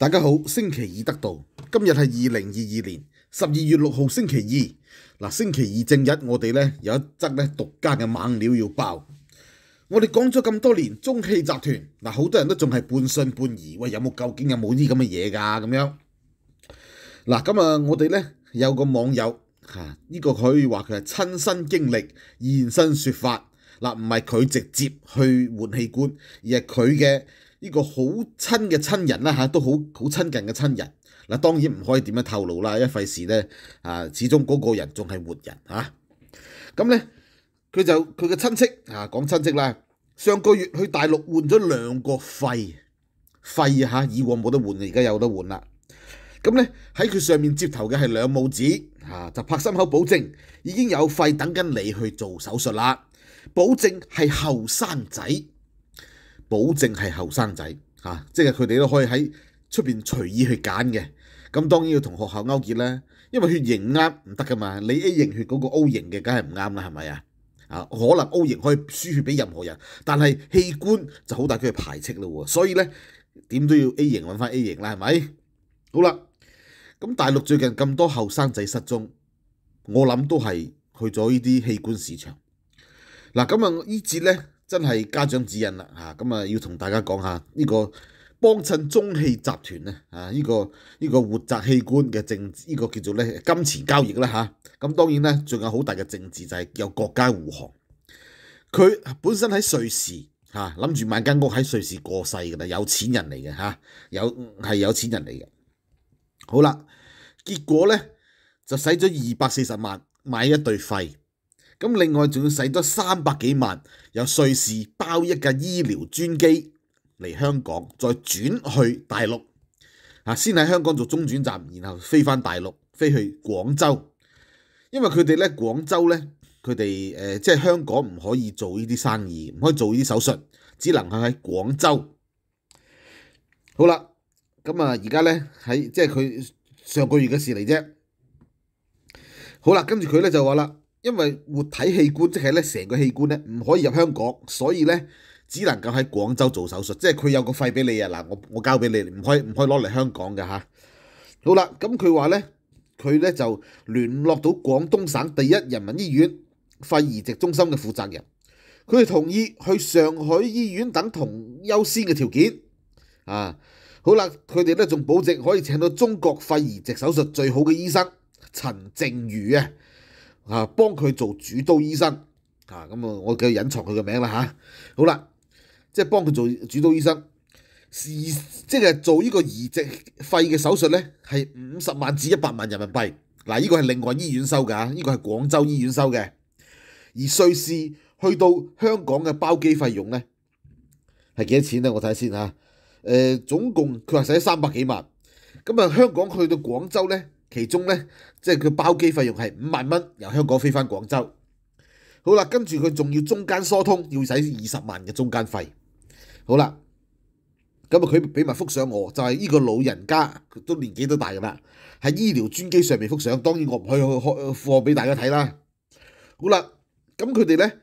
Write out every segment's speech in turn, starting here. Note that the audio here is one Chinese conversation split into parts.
大家好，星期二得到，今日系二零二二年十二月六号星期二，嗱星期二正日，我哋咧有一则咧独家嘅猛料要爆。我哋讲咗咁多年中汽集团，嗱好多人都仲系半信半疑，喂有冇究竟有冇呢咁嘅嘢噶咁样。嗱咁啊，我哋咧有个网友吓，呢个佢话佢系亲身经历现身说法，嗱唔系佢直接去换器官，而系佢嘅。呢個好親嘅親人啦嚇，都好好親近嘅親人。嗱當然唔可以點樣透露啦，一費事咧啊，始終嗰個人仲係活人嚇。咁咧，佢就佢嘅親戚啊，講親戚啦。上個月去大陸換咗兩個肺肺嚇，以往冇得換，而家有得換啦。咁咧喺佢上面接頭嘅係兩拇子嚇，就拍心口保證已經有肺等緊你去做手術啦，保證係後生仔。保證係後生仔嚇，即係佢哋都可以喺出邊隨意去揀嘅。咁當然要同學校勾結啦，因為血型啱唔得噶嘛。你 A 型血嗰個 O 型嘅，梗係唔啱啦，係咪啊？啊，可能 O 型可以輸血俾任何人，但係器官就好大機會排斥咯喎。所以咧，點都要 A 型揾翻 A 型啦，係咪？好啦，咁大陸最近咁多後生仔失蹤，我諗都係去咗呢啲器官市場。嗱，咁啊，依節咧。真係家長指引啦，嚇！咁啊，要同大家講下呢個幫襯中氣集團咧，啊！呢個呢個活摘器官嘅政，呢個叫做咧金錢交易啦，嚇！咁當然咧，仲有好大嘅政治就係有國家護航。佢本身喺瑞士嚇，諗住買間屋喺瑞士過世噶啦，有錢人嚟嘅嚇，有係有錢人嚟嘅。好啦，結果咧就使咗二百四十萬買一對肺。咁另外仲要使多三百幾萬，由瑞士包一架醫療專機嚟香港，再轉去大陸先喺香港做中轉站，然後飛返大陸，飛去廣州，因為佢哋呢，廣州呢，佢哋即係香港唔可以做呢啲生意，唔可以做呢啲手術，只能係喺廣州。好啦，咁啊而家呢，喺即係佢上個月嘅事嚟啫。好啦，跟住佢呢就話啦。因为活体器官即系咧成个器官咧唔可以入香港，所以咧只能够喺广州做手术。即系佢有个肺俾你啊！嗱，我我交俾你，唔可以唔可以攞嚟香港嘅吓。好啦，咁佢话咧，佢咧就联络到广东省第一人民医院肺移植中心嘅负责人，佢哋同意去上海医院等同优先嘅条件。啊，好啦，佢哋咧仲保證可以请到中国肺移植手术最好嘅医生陈静瑜啊！啊，幫佢做主刀醫生，啊，咁啊，我嘅隱藏佢嘅名啦嚇。好啦，即係幫佢做主刀醫生，是即係做呢個移植肺嘅手術咧，係五十萬至一百萬人民幣。嗱，呢個係另外醫院收㗎，呢個係廣州醫院收嘅。而瑞士去到香港嘅包機費用咧，係幾多錢咧？我睇先嚇。誒，總共佢話使三百幾萬。咁啊，香港去到廣州咧。其中咧，即係佢包機費用係五萬蚊，由香港飛翻廣州。好啦，跟住佢仲要中間疏通，要使二十萬嘅中間費。好啦，咁啊佢俾埋幅相我，就係呢個老人家，佢都年紀都大噶啦，喺醫療專機上面幅相，當然我唔去開貨俾大家睇啦。好啦，咁佢哋咧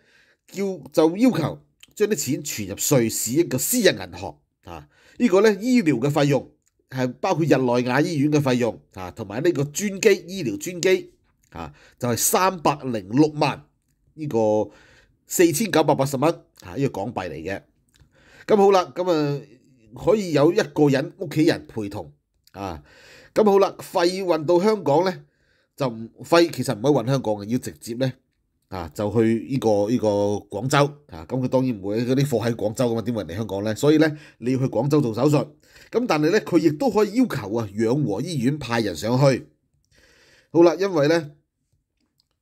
叫就要求將啲錢存入瑞士一個私人銀行。啊，依個咧醫療嘅費用。系包括日内瓦医院嘅费用，啊，同埋呢个专机医疗专机，啊，就系三百零六万呢个四千九百八十蚊，啊，呢个港币嚟嘅。咁好啦，咁啊可以有一个人屋企人陪同，啊，咁好啦，费運运到香港咧，就唔费，其实唔可以运香港嘅，要直接咧。啊，就去呢个呢个广州啊，咁佢当然唔会嗰啲货喺广州噶嘛，点会嚟香港咧？所以咧，你要去广州做手术。咁但系咧，佢亦都可以要求啊，养和医院派人上去。好啦，因为咧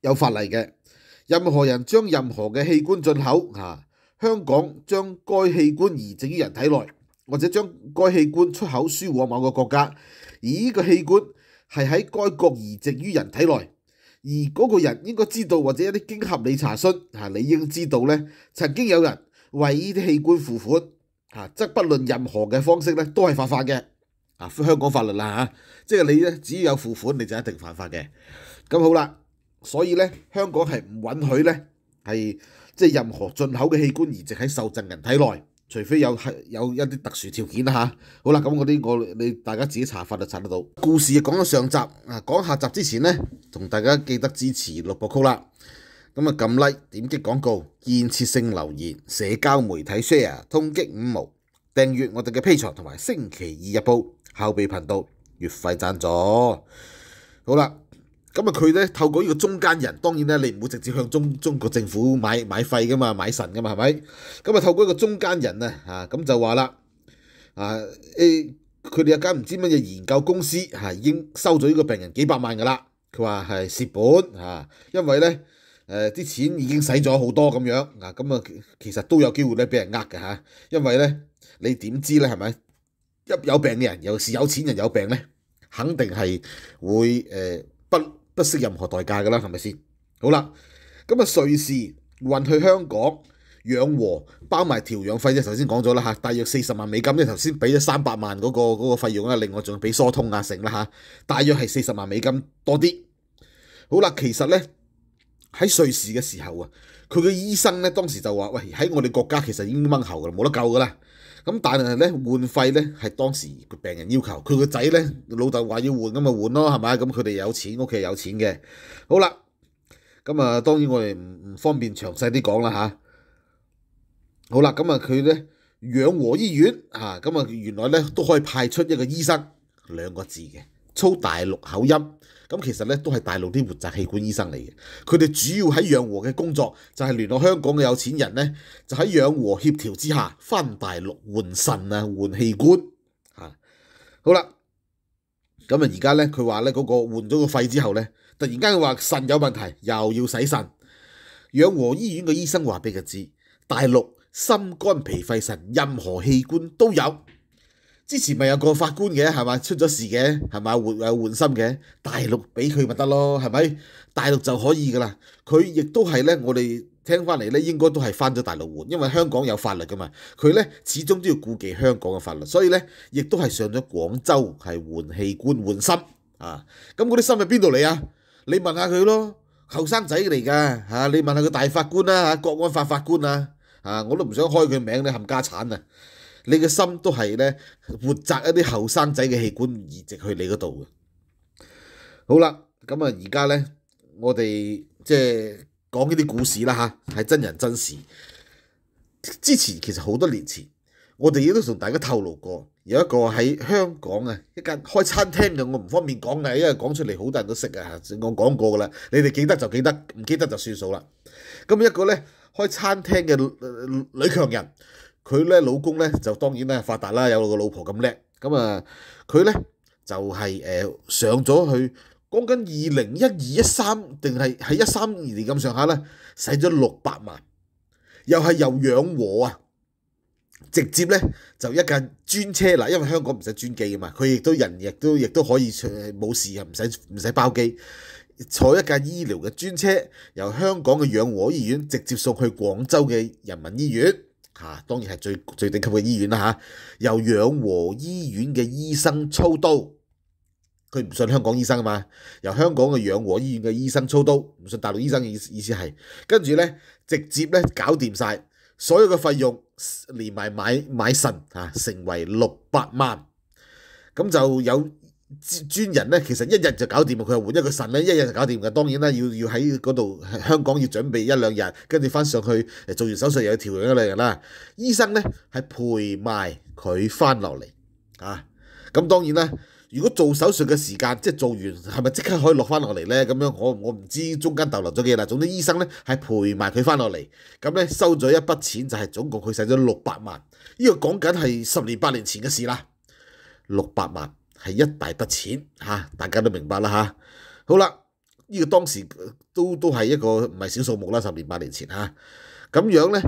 有法例嘅，任何人将任何嘅器官进口啊，香港将该器官移植于人体内，或者将该器官出口输往某个国家，而呢个器官系喺该国移植于人体内。而嗰個人應該知道，或者一啲經合理查詢嚇，理應知道咧，曾經有人為呢啲器官付款嚇，則不論任何嘅方式咧，都係犯法嘅。啊，香港法律啦嚇，即係你咧，只要有付款你就一定犯法嘅。咁好啦，所以咧，香港係唔允許咧，係即係任何進口嘅器官移植喺受贈人體內，除非有有一啲特殊條件啦好啦，咁嗰啲我你大家自己查法律查得到。故事講咗上集啊，講下集之前咧。同大家記得支持六部曲啦！咁啊，撳 like、點擊廣告、建設性留言、社交媒體 share、通擊五毛、訂閱我哋嘅披財同埋星期二日報後備頻道月費贊助。好啦，咁啊，佢咧透過呢個中間人，當然咧你唔會直接向中中國政府買買費噶嘛，買神噶嘛，係咪？咁啊，透過一個中間人啊，嚇咁就話啦，啊誒，佢哋有間唔知乜嘢研究公司嚇，已經收咗呢個病人幾百萬噶啦。佢話係蝕本嚇，因為咧誒啲錢已經使咗好多咁樣，啊，咁啊其實都有機會咧俾人呃嘅嚇，因為咧你點知咧係咪？一有病嘅人又是有錢人有病咧，肯定係會誒不不惜任何代價噶啦，係咪先？好啦，咁啊瑞士運去香港。養和包埋調養費啫。頭先講咗啦嚇，大約四十萬美金為頭先俾咗三百萬嗰個嗰個費用啦，另外仲俾疏通啊成啦嚇，大約係四十萬美金多啲。好啦，其實咧喺瑞士嘅時候啊，佢嘅醫生咧當時就話：喂喺我哋國家其實已經掹喉啦，冇得救噶啦。咁但係咧換費咧係當時病人要求，佢個仔咧老豆話要換咁咪換咯係咪？咁佢哋有錢屋企有錢嘅好啦。咁啊當然我哋唔唔方便詳細啲講啦嚇。好啦，咁啊佢咧養和醫院啊，咁啊原來咧都可以派出一個醫生兩個字嘅，操大陸口音，咁其實咧都係大陸啲活摘器官醫生嚟嘅。佢哋主要喺養和嘅工作就係聯絡香港嘅有錢人咧，就喺養和協調之下翻大陸換腎啊換器官好啦，咁啊而家咧佢話咧嗰個換咗個肺之後咧，突然間話腎有問題又要洗腎，養和醫院嘅醫生話俾佢知大陸。心肝脾肺腎任何器官都有。之前咪有个法官嘅系嘛出咗事嘅系嘛换诶换心嘅大陆俾佢咪得咯系咪？大陸就可以噶啦。佢亦都系咧，我哋听翻嚟咧，應該都系翻咗大陸換，因為香港有法律噶嘛。佢咧始終都要顧忌香港嘅法律，所以咧亦都係上咗廣州係換器官換心啊。咁嗰啲心喺邊度嚟啊？你問下佢咯，後生仔嚟噶吓你問下個大法官啦吓國安法法官啊。啊！我都唔想開佢名咧，冚家產啊！你嘅心都係咧，活摘一啲後生仔嘅器官移植去你嗰度嘅。好啦，咁啊，而家咧，我哋即係講呢啲故事啦嚇，係真人真事。之前其實好多年前，我哋亦都同大家透露過，有一個喺香港啊，一間開餐廳嘅，我唔方便講嘅，因為講出嚟好多人都識啊。我講過噶啦，你哋記得就記得，唔記得就算數啦。咁一個咧。開餐廳嘅女強人，佢咧老公咧就當然咧發達啦，有個老婆咁叻咁啊，佢咧就係誒上咗去講緊二零一二一三定係喺一三二年咁上下咧，使咗六百萬，又係又養和啊，直接咧就一架專車啦，因為香港唔使專機啊嘛，佢亦都人亦都亦都可以冇事啊，唔使唔使包機。坐一架醫療嘅專車，由香港嘅養和醫院直接送去廣州嘅人民醫院，嚇當然係最最頂級嘅醫院啦，嚇由養和醫院嘅醫生操刀，佢唔信香港醫生啊嘛，由香港嘅養和醫院嘅醫生操刀，唔信大陸醫生嘅意意思係，跟住咧直接咧搞掂曬所有嘅費用，連埋買買腎嚇成為六百萬，咁就有。專人咧，其實一日就搞掂啊！佢又換一個神咧，一日就搞掂嘅。當然啦，要要喺嗰度香港要準備一兩日，跟住翻上去做完手術又要調養一兩日啦。醫生咧係陪埋佢翻落嚟啊！咁當然啦，如果做手術嘅時間即係做完係咪即刻可以落翻落嚟咧？咁樣我我唔知中間逗留咗幾耐。總之醫生咧係陪埋佢翻落嚟，咁咧收咗一筆錢就係總共佢使咗六百萬。呢個講緊係十年八年前嘅事啦，六百萬。系一大笔钱吓，大家都明白啦吓。好啦，呢个当时都都系一个唔系小数目啦，十年八年前吓。咁样咧，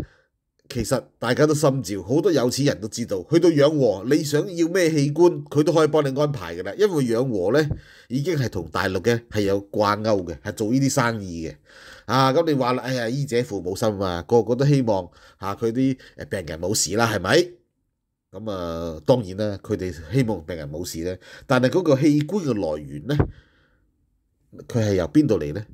其实大家都心照，好多有钱人都知道，去到养和你想要咩器官，佢都可以帮你安排噶啦。因为养和咧已经系同大陆嘅系有挂钩嘅，系做呢啲生意嘅。啊，咁你话啦，哎呀，医者父母心啊，个个都希望吓佢啲病人冇事啦，系咪？咁啊，當然啦，佢哋希望病人冇事咧。但係嗰個器官嘅來源咧，佢係由邊度嚟咧？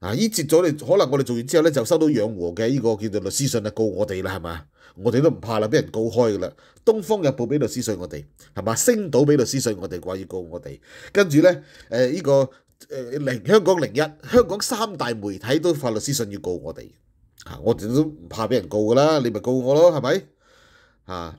啊！依截咗你，可能我哋做完之後咧，就收到養和嘅呢個叫做律師信啊，告我哋啦，係嘛？我哋都唔怕啦，俾人告開噶啦。《東方日報》俾律師信我哋，係嘛？《星島》俾律師信我哋嘅話要告我哋，跟住咧，誒依個誒零香港零一香港三大媒體都法律師信要告我哋。嚇！我哋都唔怕俾人告噶啦，你咪告我咯，係咪？嚇！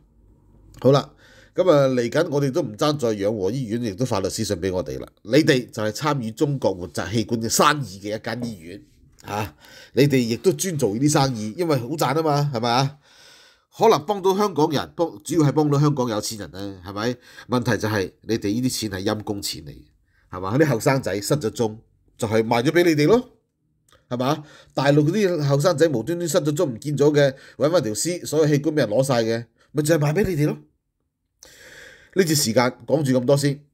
好啦，咁啊嚟緊，我哋都唔爭在養和醫院，亦都法律師信俾我哋啦。你哋就係參與中國活摘器官嘅生意嘅一間醫院嚇，你哋亦都專做呢啲生意，因為好賺啊嘛，係咪啊？可能幫到香港人，主要係幫到香港有錢人咧，係咪？問題就係你哋呢啲錢係陰公錢嚟嘅，係嘛？啲後生仔失咗蹤，就係賣咗俾你哋咯，係嘛？大陸嗰啲後生仔無端端失咗蹤唔見咗嘅，揾翻條屍，所有器官俾人攞曬嘅，咪就係賣俾你哋咯。呢次時間講住咁多先。